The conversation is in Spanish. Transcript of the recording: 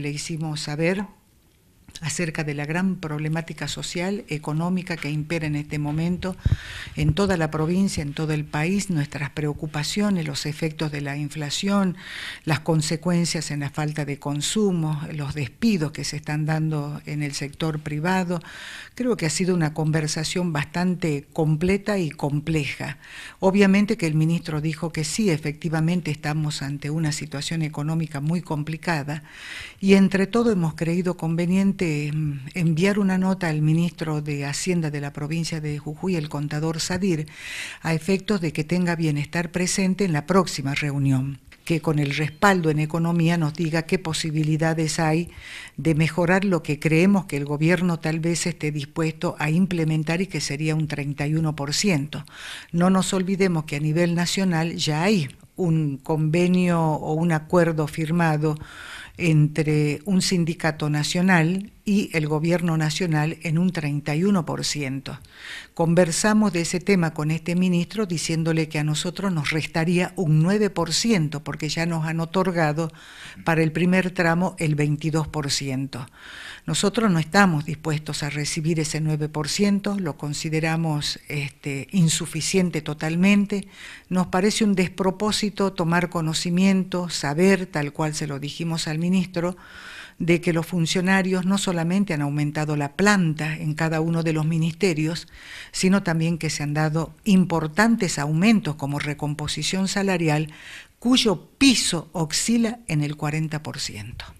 le hicimos saber acerca de la gran problemática social, económica que impera en este momento en toda la provincia, en todo el país, nuestras preocupaciones, los efectos de la inflación, las consecuencias en la falta de consumo, los despidos que se están dando en el sector privado. Creo que ha sido una conversación bastante completa y compleja. Obviamente que el ministro dijo que sí, efectivamente estamos ante una situación económica muy complicada y entre todo hemos creído conveniente eh, enviar una nota al ministro de Hacienda de la provincia de Jujuy, el contador Sadir, a efectos de que tenga bienestar presente en la próxima reunión que con el respaldo en economía nos diga qué posibilidades hay de mejorar lo que creemos que el gobierno tal vez esté dispuesto a implementar y que sería un 31%. No nos olvidemos que a nivel nacional ya hay un convenio o un acuerdo firmado entre un sindicato nacional y el gobierno nacional en un 31%. Conversamos de ese tema con este ministro diciéndole que a nosotros nos restaría un 9% porque ya nos han otorgado para el primer tramo el 22%. Nosotros no estamos dispuestos a recibir ese 9%, lo consideramos este, insuficiente totalmente, nos parece un despropósito tomar conocimiento, saber, tal cual se lo dijimos al ministro, de que los funcionarios no solamente han aumentado la planta en cada uno de los ministerios, sino también que se han dado importantes aumentos como recomposición salarial, cuyo piso oscila en el 40%.